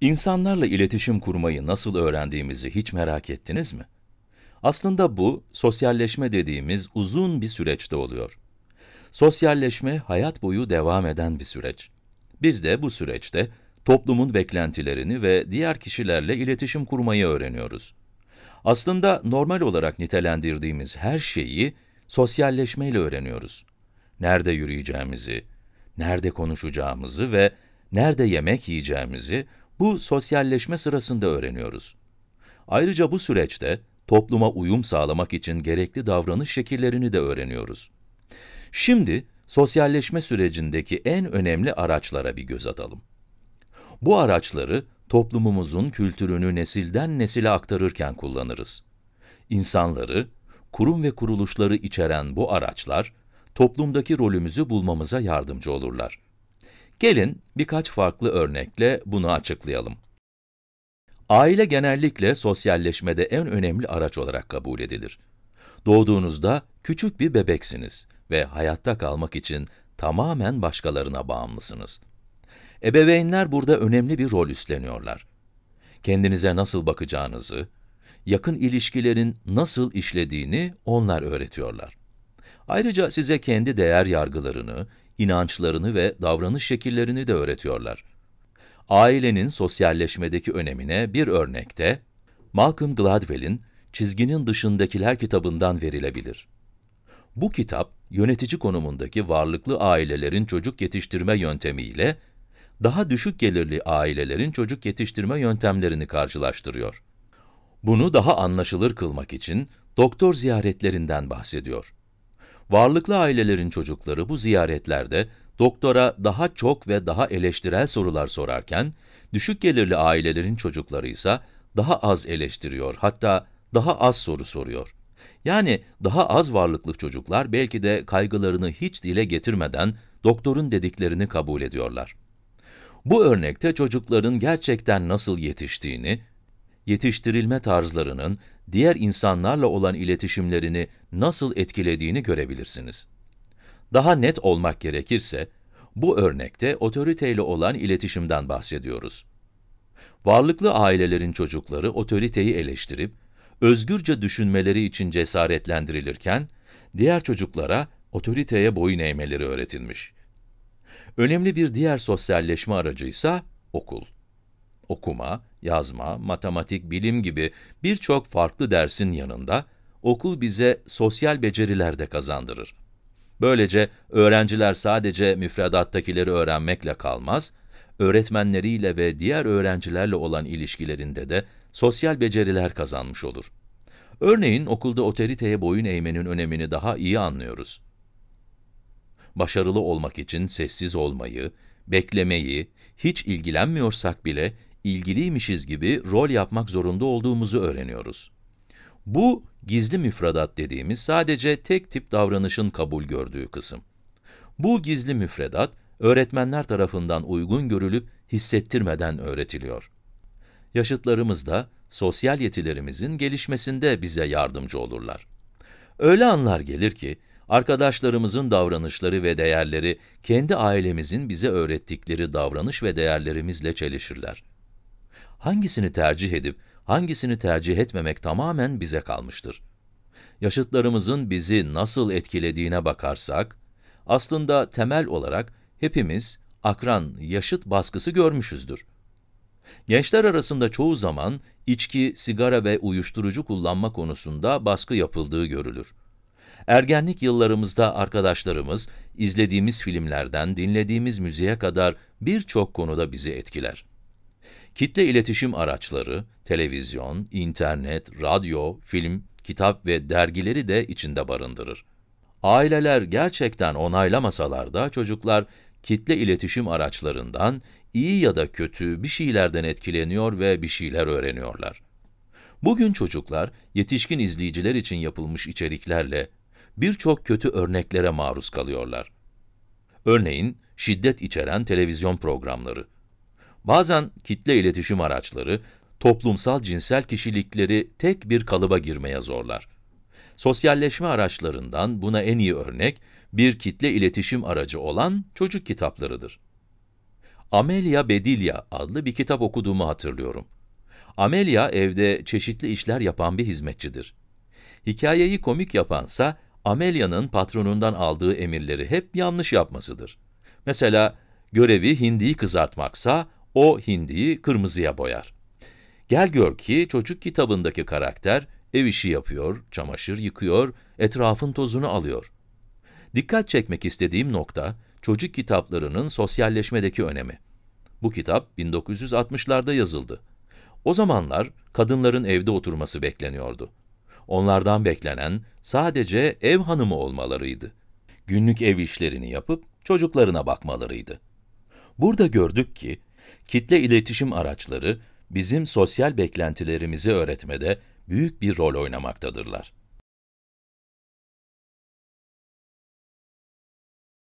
İnsanlarla iletişim kurmayı nasıl öğrendiğimizi hiç merak ettiniz mi? Aslında bu, sosyalleşme dediğimiz uzun bir süreçte oluyor. Sosyalleşme hayat boyu devam eden bir süreç. Biz de bu süreçte toplumun beklentilerini ve diğer kişilerle iletişim kurmayı öğreniyoruz. Aslında normal olarak nitelendirdiğimiz her şeyi sosyalleşmeyle öğreniyoruz. Nerede yürüyeceğimizi, nerede konuşacağımızı ve nerede yemek yiyeceğimizi bu sosyalleşme sırasında öğreniyoruz. Ayrıca bu süreçte topluma uyum sağlamak için gerekli davranış şekillerini de öğreniyoruz. Şimdi sosyalleşme sürecindeki en önemli araçlara bir göz atalım. Bu araçları toplumumuzun kültürünü nesilden nesile aktarırken kullanırız. İnsanları, kurum ve kuruluşları içeren bu araçlar, toplumdaki rolümüzü bulmamıza yardımcı olurlar. Gelin birkaç farklı örnekle bunu açıklayalım. Aile genellikle sosyalleşmede en önemli araç olarak kabul edilir. Doğduğunuzda küçük bir bebeksiniz ve hayatta kalmak için tamamen başkalarına bağımlısınız. Ebeveynler burada önemli bir rol üstleniyorlar. Kendinize nasıl bakacağınızı, yakın ilişkilerin nasıl işlediğini onlar öğretiyorlar. Ayrıca size kendi değer yargılarını, inançlarını ve davranış şekillerini de öğretiyorlar. Ailenin sosyalleşmedeki önemine bir örnekte Malcolm Gladwell'in Çizginin Dışındakiler kitabından verilebilir. Bu kitap, yönetici konumundaki varlıklı ailelerin çocuk yetiştirme yöntemiyle daha düşük gelirli ailelerin çocuk yetiştirme yöntemlerini karşılaştırıyor. Bunu daha anlaşılır kılmak için doktor ziyaretlerinden bahsediyor. Varlıklı ailelerin çocukları bu ziyaretlerde doktora daha çok ve daha eleştirel sorular sorarken, düşük gelirli ailelerin çocukları ise daha az eleştiriyor, hatta daha az soru soruyor. Yani daha az varlıklı çocuklar belki de kaygılarını hiç dile getirmeden doktorun dediklerini kabul ediyorlar. Bu örnekte çocukların gerçekten nasıl yetiştiğini, yetiştirilme tarzlarının diğer insanlarla olan iletişimlerini nasıl etkilediğini görebilirsiniz. Daha net olmak gerekirse, bu örnekte otoriteyle olan iletişimden bahsediyoruz. Varlıklı ailelerin çocukları otoriteyi eleştirip, özgürce düşünmeleri için cesaretlendirilirken, diğer çocuklara otoriteye boyun eğmeleri öğretilmiş. Önemli bir diğer sosyalleşme aracı ise okul okuma, yazma, matematik, bilim gibi birçok farklı dersin yanında okul bize sosyal beceriler de kazandırır. Böylece öğrenciler sadece müfredattakileri öğrenmekle kalmaz, öğretmenleriyle ve diğer öğrencilerle olan ilişkilerinde de sosyal beceriler kazanmış olur. Örneğin okulda otoriteye boyun eğmenin önemini daha iyi anlıyoruz. Başarılı olmak için sessiz olmayı, beklemeyi, hiç ilgilenmiyorsak bile ilgiliymişiz gibi rol yapmak zorunda olduğumuzu öğreniyoruz. Bu, gizli müfredat dediğimiz sadece tek tip davranışın kabul gördüğü kısım. Bu gizli müfredat, öğretmenler tarafından uygun görülüp hissettirmeden öğretiliyor. Yaşıtlarımız da sosyal yetilerimizin gelişmesinde bize yardımcı olurlar. Öyle anlar gelir ki, arkadaşlarımızın davranışları ve değerleri kendi ailemizin bize öğrettikleri davranış ve değerlerimizle çelişirler hangisini tercih edip hangisini tercih etmemek tamamen bize kalmıştır. Yaşıtlarımızın bizi nasıl etkilediğine bakarsak, aslında temel olarak hepimiz akran, yaşıt baskısı görmüşüzdür. Gençler arasında çoğu zaman içki, sigara ve uyuşturucu kullanma konusunda baskı yapıldığı görülür. Ergenlik yıllarımızda arkadaşlarımız, izlediğimiz filmlerden dinlediğimiz müziğe kadar birçok konuda bizi etkiler. Kitle iletişim araçları, televizyon, internet, radyo, film, kitap ve dergileri de içinde barındırır. Aileler gerçekten onaylamasalar da çocuklar kitle iletişim araçlarından iyi ya da kötü bir şeylerden etkileniyor ve bir şeyler öğreniyorlar. Bugün çocuklar yetişkin izleyiciler için yapılmış içeriklerle birçok kötü örneklere maruz kalıyorlar. Örneğin şiddet içeren televizyon programları Bazen kitle iletişim araçları, toplumsal cinsel kişilikleri tek bir kalıba girmeye zorlar. Sosyalleşme araçlarından buna en iyi örnek, bir kitle iletişim aracı olan çocuk kitaplarıdır. Amelia Bedilia adlı bir kitap okuduğumu hatırlıyorum. Amelia evde çeşitli işler yapan bir hizmetçidir. Hikayeyi komik yapansa, Amelia'nın patronundan aldığı emirleri hep yanlış yapmasıdır. Mesela, görevi hindiyi kızartmaksa, o hindiyi kırmızıya boyar. Gel gör ki çocuk kitabındaki karakter ev işi yapıyor, çamaşır yıkıyor, etrafın tozunu alıyor. Dikkat çekmek istediğim nokta, çocuk kitaplarının sosyalleşmedeki önemi. Bu kitap 1960'larda yazıldı. O zamanlar kadınların evde oturması bekleniyordu. Onlardan beklenen sadece ev hanımı olmalarıydı. Günlük ev işlerini yapıp çocuklarına bakmalarıydı. Burada gördük ki kitle iletişim araçları bizim sosyal beklentilerimizi öğretmede büyük bir rol oynamaktadırlar.